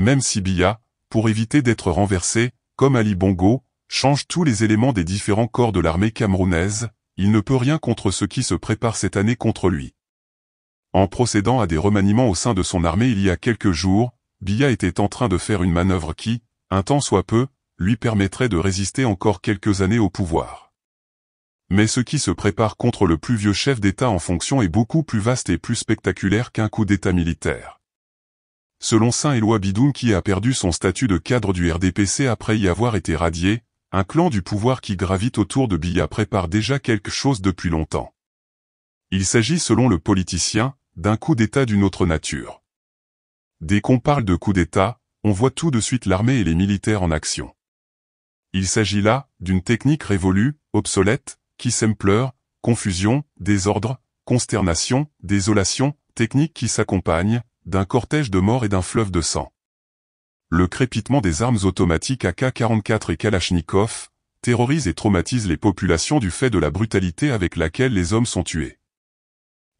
même si Bia, pour éviter d'être renversé, comme Ali Bongo, change tous les éléments des différents corps de l'armée camerounaise, il ne peut rien contre ce qui se prépare cette année contre lui. En procédant à des remaniements au sein de son armée il y a quelques jours, Bia était en train de faire une manœuvre qui, un temps soit peu, lui permettrait de résister encore quelques années au pouvoir. Mais ce qui se prépare contre le plus vieux chef d'État en fonction est beaucoup plus vaste et plus spectaculaire qu'un coup d'État militaire. Selon Saint-Éloi Bidoun qui a perdu son statut de cadre du RDPC après y avoir été radié, un clan du pouvoir qui gravite autour de Biya prépare déjà quelque chose depuis longtemps. Il s'agit selon le politicien, d'un coup d'État d'une autre nature. Dès qu'on parle de coup d'État, on voit tout de suite l'armée et les militaires en action. Il s'agit là d'une technique révolue, obsolète, qui sème confusion, désordre, consternation, désolation, technique qui s'accompagne, d'un cortège de morts et d'un fleuve de sang. Le crépitement des armes automatiques AK-44 et Kalachnikov terrorise et traumatise les populations du fait de la brutalité avec laquelle les hommes sont tués.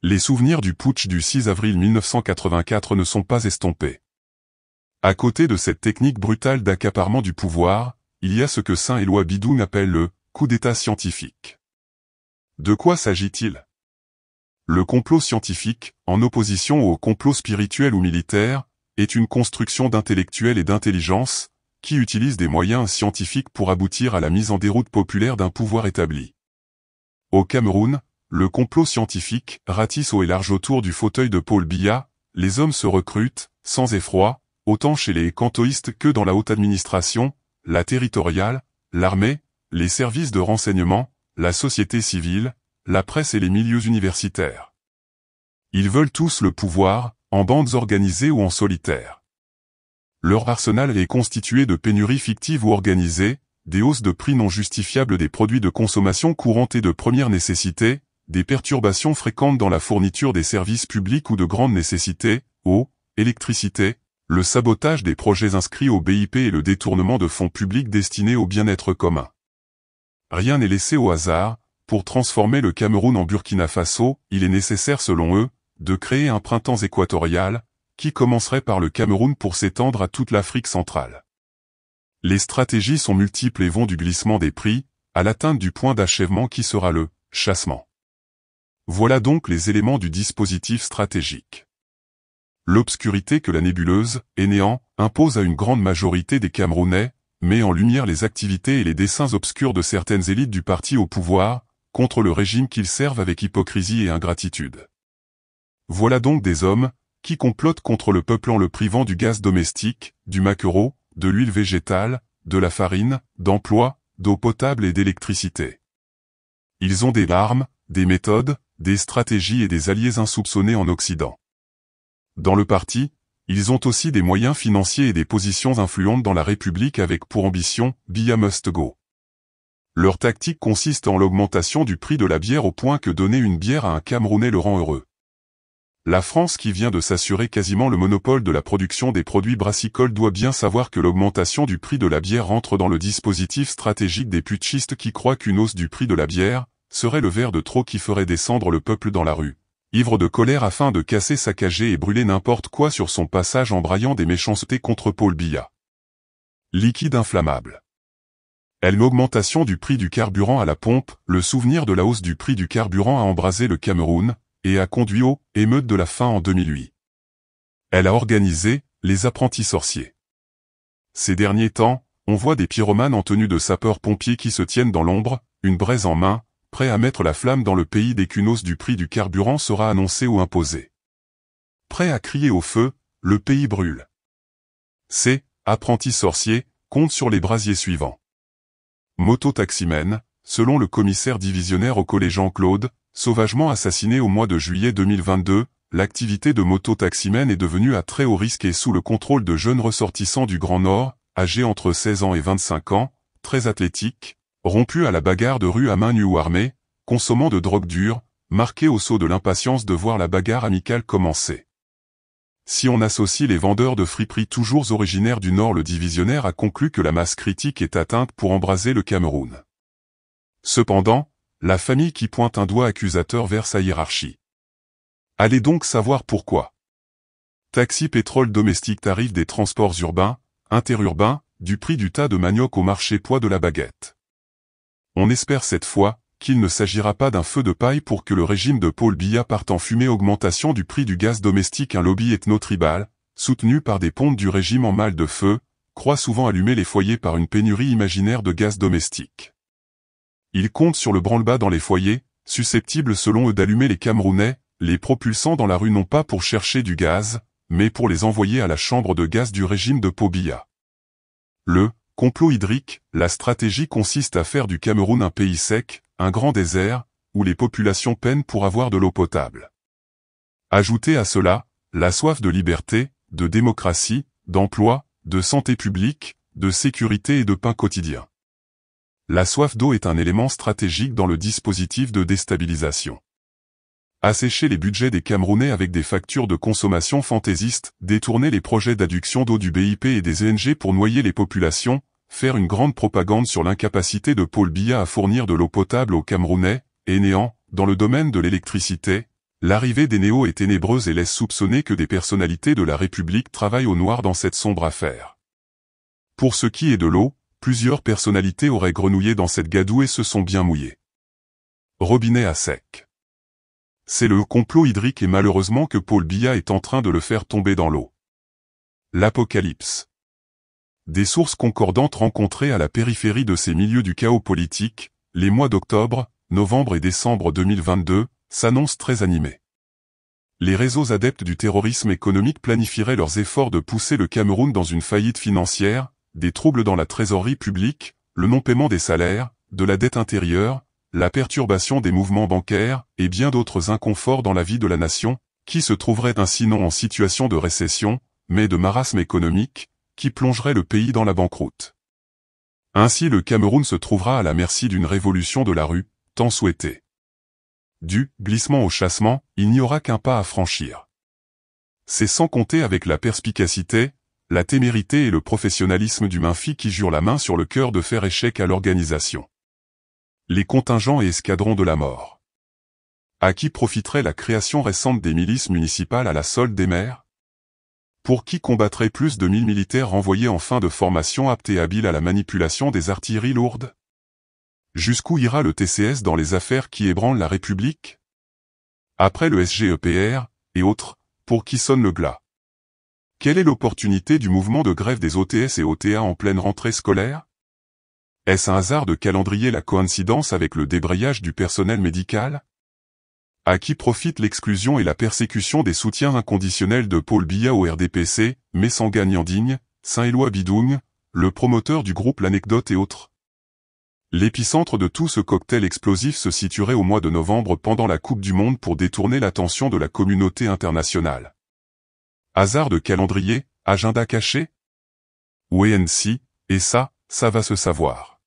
Les souvenirs du putsch du 6 avril 1984 ne sont pas estompés. À côté de cette technique brutale d'accaparement du pouvoir, il y a ce que Saint-Éloi Bidoun appelle le « coup d'état scientifique ». De quoi s'agit-il le complot scientifique, en opposition au complot spirituel ou militaire, est une construction d'intellectuels et d'intelligence, qui utilise des moyens scientifiques pour aboutir à la mise en déroute populaire d'un pouvoir établi. Au Cameroun, le complot scientifique ratisse au et large autour du fauteuil de Paul Biya, les hommes se recrutent, sans effroi, autant chez les cantoïstes que dans la haute administration, la territoriale, l'armée, les services de renseignement, la société civile, la presse et les milieux universitaires. Ils veulent tous le pouvoir, en bandes organisées ou en solitaire. Leur arsenal est constitué de pénuries fictives ou organisées, des hausses de prix non justifiables des produits de consommation courante et de première nécessité, des perturbations fréquentes dans la fourniture des services publics ou de grande nécessité, eau, électricité, le sabotage des projets inscrits au BIP et le détournement de fonds publics destinés au bien-être commun. Rien n'est laissé au hasard, pour transformer le Cameroun en Burkina Faso, il est nécessaire selon eux, de créer un printemps équatorial, qui commencerait par le Cameroun pour s'étendre à toute l'Afrique centrale. Les stratégies sont multiples et vont du glissement des prix, à l'atteinte du point d'achèvement qui sera le « chassement ». Voilà donc les éléments du dispositif stratégique. L'obscurité que la nébuleuse, et néant, impose à une grande majorité des Camerounais, met en lumière les activités et les dessins obscurs de certaines élites du parti au pouvoir, contre le régime qu'ils servent avec hypocrisie et ingratitude. Voilà donc des hommes, qui complotent contre le peuple en le privant du gaz domestique, du maquereau, de l'huile végétale, de la farine, d'emploi, d'eau potable et d'électricité. Ils ont des larmes, des méthodes, des stratégies et des alliés insoupçonnés en Occident. Dans le parti, ils ont aussi des moyens financiers et des positions influentes dans la République avec pour ambition « Bia must go ». Leur tactique consiste en l'augmentation du prix de la bière au point que donner une bière à un Camerounais le rend heureux. La France qui vient de s'assurer quasiment le monopole de la production des produits brassicoles doit bien savoir que l'augmentation du prix de la bière rentre dans le dispositif stratégique des putschistes qui croient qu'une hausse du prix de la bière serait le verre de trop qui ferait descendre le peuple dans la rue ivre de colère afin de casser, saccager et brûler n'importe quoi sur son passage en braillant des méchancetés contre Paul Biya. Liquide inflammable. Elle l'augmentation du prix du carburant à la pompe, le souvenir de la hausse du prix du carburant a embrasé le Cameroun, et a conduit aux émeutes de la faim en 2008. Elle a organisé les apprentis sorciers. Ces derniers temps, on voit des pyromanes en tenue de sapeurs-pompiers qui se tiennent dans l'ombre, une braise en main, prêts à mettre la flamme dans le pays dès qu'une hausse du prix du carburant sera annoncée ou imposée. Prêts à crier au feu, le pays brûle. Ces apprentis sorciers comptent sur les brasiers suivants. Moto-taximen, selon le commissaire divisionnaire au collège Jean-Claude, sauvagement assassiné au mois de juillet 2022, l'activité de moto-taximen est devenue à très haut risque et sous le contrôle de jeunes ressortissants du Grand Nord, âgés entre 16 ans et 25 ans, très athlétiques, rompus à la bagarre de rue à main nue ou armée, consommant de drogue dure, marqués au saut de l'impatience de voir la bagarre amicale commencer. Si on associe les vendeurs de friperies toujours originaires du Nord, le divisionnaire a conclu que la masse critique est atteinte pour embraser le Cameroun. Cependant, la famille qui pointe un doigt accusateur vers sa hiérarchie. Allez donc savoir pourquoi. Taxi pétrole domestique tarif des transports urbains, interurbains, du prix du tas de manioc au marché poids de la baguette. On espère cette fois, qu'il ne s'agira pas d'un feu de paille pour que le régime de Paul Biya parte en fumée augmentation du prix du gaz domestique un lobby ethno-tribal, soutenu par des pontes du régime en mal de feu, croit souvent allumer les foyers par une pénurie imaginaire de gaz domestique. Il compte sur le branle-bas dans les foyers, susceptibles selon eux d'allumer les Camerounais, les propulsant dans la rue non pas pour chercher du gaz, mais pour les envoyer à la chambre de gaz du régime de Paul Biya. Le Complot hydrique, la stratégie consiste à faire du Cameroun un pays sec, un grand désert, où les populations peinent pour avoir de l'eau potable. Ajoutez à cela, la soif de liberté, de démocratie, d'emploi, de santé publique, de sécurité et de pain quotidien. La soif d'eau est un élément stratégique dans le dispositif de déstabilisation. Assécher les budgets des Camerounais avec des factures de consommation fantaisistes, détourner les projets d'adduction d'eau du BIP et des ENG pour noyer les populations, faire une grande propagande sur l'incapacité de Paul Biya à fournir de l'eau potable aux Camerounais, et néant, dans le domaine de l'électricité, l'arrivée des néos est ténébreuse et laisse soupçonner que des personnalités de la République travaillent au noir dans cette sombre affaire. Pour ce qui est de l'eau, plusieurs personnalités auraient grenouillé dans cette gadoue et se sont bien mouillées. Robinet à sec. C'est le complot hydrique et malheureusement que Paul Biya est en train de le faire tomber dans l'eau. L'Apocalypse des sources concordantes rencontrées à la périphérie de ces milieux du chaos politique, les mois d'octobre, novembre et décembre 2022 s'annoncent très animés. Les réseaux adeptes du terrorisme économique planifieraient leurs efforts de pousser le Cameroun dans une faillite financière, des troubles dans la trésorerie publique, le non-paiement des salaires, de la dette intérieure, la perturbation des mouvements bancaires et bien d'autres inconforts dans la vie de la nation, qui se trouverait ainsi non en situation de récession, mais de marasme économique, qui plongerait le pays dans la banqueroute. Ainsi le Cameroun se trouvera à la merci d'une révolution de la rue, tant souhaitée. Du glissement au chassement, il n'y aura qu'un pas à franchir. C'est sans compter avec la perspicacité, la témérité et le professionnalisme du Minfi qui jure la main sur le cœur de faire échec à l'organisation. Les contingents et escadrons de la mort. À qui profiterait la création récente des milices municipales à la solde des maires pour qui combattrait plus de 1000 militaires renvoyés en fin de formation aptes et habiles à la manipulation des artilleries lourdes Jusqu'où ira le TCS dans les affaires qui ébranlent la République Après le SGEPR, et autres, pour qui sonne le glas Quelle est l'opportunité du mouvement de grève des OTS et OTA en pleine rentrée scolaire Est-ce un hasard de calendrier la coïncidence avec le débrayage du personnel médical à qui profite l'exclusion et la persécution des soutiens inconditionnels de Paul Biya au RDPC, gagnant digne, Saint-Éloi Bidoung, le promoteur du groupe L'Anecdote et autres. L'épicentre de tout ce cocktail explosif se situerait au mois de novembre pendant la Coupe du Monde pour détourner l'attention de la communauté internationale. Hasard de calendrier, agenda caché Ou et ça, ça va se savoir.